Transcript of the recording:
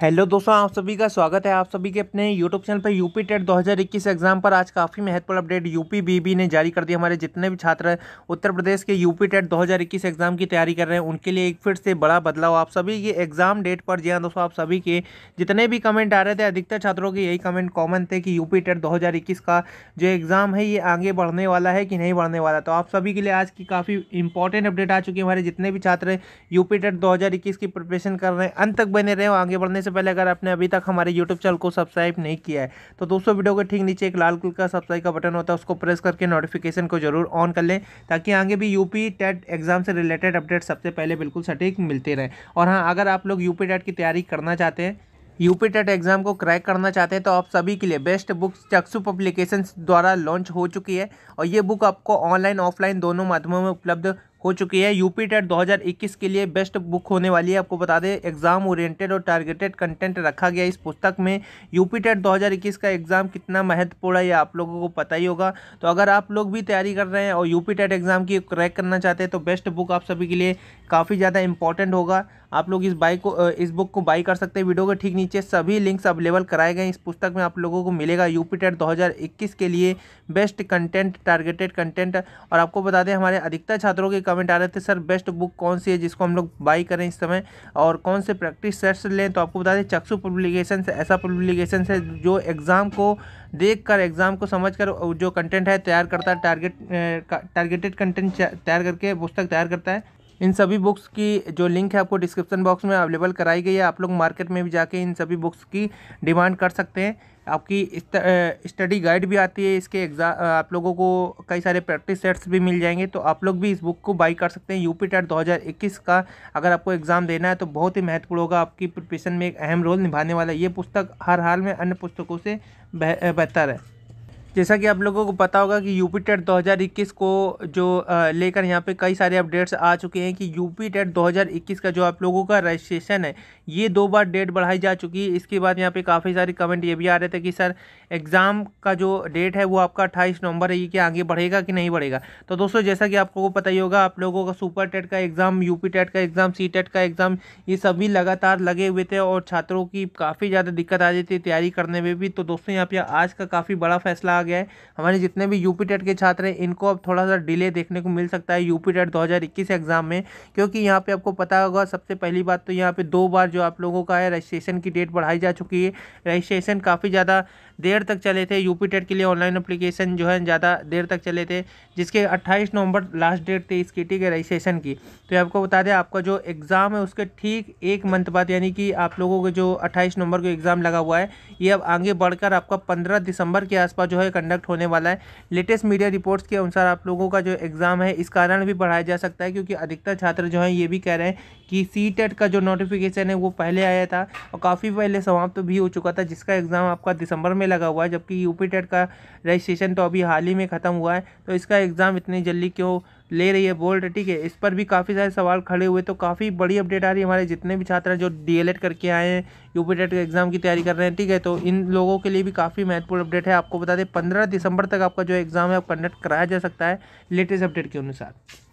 hello दोस्तों आप सभी का स्वागत है आप सभी के अपने यूट्यूब चैनल पर यूपी टेट 2021 एग्जाम पर आज काफ़ी महत्वपूर्ण अपडेट यूपी बीबी ने जारी कर दी हमारे जितने भी छात्र उत्तर प्रदेश के यूपी टेट 2021 एग्जाम की तैयारी कर रहे हैं उनके लिए एक फिर से बड़ा बदलाव आप सभी के एग्जाम डेट पर जी हाँ दोस्तों आप सभी के जितने भी कमेंट आ रहे थे अधिकतर छात्रों के यही कमेंट कॉमन थे कि यूपी टेट दो का जो एग्ज़ाम है ये आगे बढ़ने वाला है कि नहीं बढ़ने वाला तो आप सभी के लिए आज की काफ़ी इंपॉर्टेंट अपडेट आ चुकी है हमारे जितने भी छात्र यू पी टेट दो की प्रिपरेशन कर रहे हैं अंत तक बने रहे हो आगे बढ़ने से पहले अगर आपने अभी तक हमारे यूट्यूब चैनल को सब्सक्राइब नहीं किया है तो दोस्तों वीडियो के ठीक नीचे एक लाल कलर का सब्सक्राइब का बटन होता है उसको प्रेस करके नोटिफिकेशन को जरूर ऑन कर लें ताकि आगे भी यूपी टेट एग्जाम से रिलेटेड अपडेट सबसे पहले बिल्कुल सटीक मिलते रहे और हाँ अगर आप लोग यूपी टेट की तैयारी करना चाहते हैं यूपी टेट एग्जाम को क्रैक करना चाहते हैं तो आप सभी के लिए बेस्ट बुक्स चक्सु पब्लिकेशंस द्वारा लॉन्च हो चुकी है और ये बुक आपको ऑनलाइन ऑफलाइन दोनों माध्यमों में उपलब्ध हो चुकी है यूपी टेट 2021 के लिए बेस्ट बुक होने वाली है आपको बता दें एग्जाम ओरिएंटेड और टारगेटेड कंटेंट रखा गया इस पुस्तक में यूपी टेट 2021 का एग्ज़ाम कितना महत्वपूर्ण है ये आप लोगों को पता ही होगा तो अगर आप लोग भी तैयारी कर रहे हैं और यूपी टेट एग्ज़ाम की क्रैक करना चाहते हैं तो बेस्ट बुक आप सभी के लिए काफ़ी ज़्यादा इंपॉर्टेंट होगा आप लोग इस बाई को इस बुक को बाई कर सकते हैं वीडियो के ठीक नीचे सभी लिंक्स अवेलेबल कराए गए इस पुस्तक में आप लोगों को मिलेगा यूपी टेट 2021 के लिए बेस्ट कंटेंट टारगेटेड कंटेंट और आपको बता दें हमारे अधिकतर छात्रों के कमेंट आ रहे थे सर बेस्ट बुक कौन सी है जिसको हम लोग बाई करें इस समय और कौन से प्रैक्टिस सेट्स लें तो आपको बता दें चक्षु पब्लिकेशन ऐसा पब्लिकेशन है जो एग्ज़ाम को देख कर एग्ज़ाम को समझ कर जो कंटेंट है तैयार करता है टारगेट टारगेटेड कंटेंट तैयार करके पुस्तक तैयार करता है इन सभी बुक्स की जो लिंक है आपको डिस्क्रिप्शन बॉक्स में अवेलेबल कराई गई है आप लोग मार्केट में भी जाके इन सभी बुक्स की डिमांड कर सकते हैं आपकी स्टडी गाइड भी आती है इसके एग्ज़ाम आप लोगों को कई सारे प्रैक्टिस सेट्स भी मिल जाएंगे तो आप लोग भी इस बुक को बाई कर सकते हैं यूपी टेट 2021 का अगर आपको एग्ज़ाम देना है तो बहुत ही महत्वपूर्ण होगा आपकी प्रिपरेशन में एक अहम रोल निभाने वाला ये पुस्तक हर हाल में अन्य पुस्तकों से बेहतर है जैसा कि आप लोगों को पता होगा कि यूपी टेट इक्कीस को जो लेकर यहाँ पे कई सारे अपडेट्स आ चुके हैं कि यूपी टेट इक्कीस का जो आप लोगों का रजिस्ट्रेशन है ये दो बार डेट बढ़ाई जा चुकी है इसके बाद यहाँ पे काफ़ी सारे कमेंट ये भी आ रहे थे कि सर एग्ज़ाम का जो डेट है वो आपका अट्ठाईस नवंबर है ये कि आगे बढ़ेगा कि नहीं बढ़ेगा तो दोस्तों जैसा कि आप लोगों को पता ही होगा आप लोगों का सुपर टेट का एग्ज़ाम पी टेट का एग्ज़ाम सी टेट का एग्ज़ाम ये सभी लगातार लगे हुए थे और छात्रों की काफ़ी ज़्यादा दिक्कत आ रही थी तैयारी करने में भी तो दोस्तों यहाँ पे आज का काफ़ी बड़ा फैसला आ गया है हमारे जितने भी यूपी टेट के छात्र हैं इनको अब थोड़ा सा डिले देखने को मिल सकता है यूपी टेट 2021 एग्ज़ाम में क्योंकि यहाँ पर आपको पता होगा सबसे पहली बात तो यहाँ पर दो बार जो आप लोगों का है रजिस्ट्रेशन की डेट बढ़ाई जा चुकी है रजिस्ट्रेशन काफ़ी ज़्यादा देर तक चले थे यूपी टेट के लिए ऑनलाइन अप्लीकेशन जो है ज़्यादा देर तक चले थे जिसके अट्ठाईस नवंबर लास्ट डेट थी इसकी की ठीक है रजिस्ट्रेशन की तो ये आपको बता दें आपका जो एग्ज़ाम है उसके ठीक एक मंथ बाद यानी कि आप लोगों के जो अट्ठाईस नवंबर को एग्ज़ाम लगा हुआ है ये अब आगे बढ़कर आपका पंद्रह दिसंबर के आसपास जो है कंडक्ट होने वाला है लेटेस्ट मीडिया रिपोर्ट्स के अनुसार आप लोगों का जो एग्ज़ाम है इस कारण भी बढ़ाया जा सकता है क्योंकि अधिकतर छात्र जो हैं ये भी कह रहे हैं कि सी टेट e का जो नोटिफिकेशन है वो पहले आया था और काफ़ी पहले समाप्त तो भी हो चुका था जिसका एग्ज़ाम आपका दिसंबर में लगा हुआ है जबकि यू टेट e का रजिस्ट्रेशन तो अभी हाल ही में ख़त्म हुआ है तो इसका एग्ज़ाम इतनी जल्दी क्यों ले रही है बोल्ट ठीक है इस पर भी काफ़ी सारे सवाल खड़े हुए तो काफ़ी बड़ी अपडेट आ रही है हमारे जितने भी छात्र हैं जो डीएलएड करके आए हैं यूपी टेट एग्ज़ाम की तैयारी कर रहे हैं ठीक है तो इन लोगों के लिए भी काफ़ी महत्वपूर्ण अपडेट है आपको बता दें पंद्रह दिसंबर तक आपका जो एग्ज़ाम है आप कंडक्ट कराया जा सकता है लेटेस्ट अपडेट के अनुसार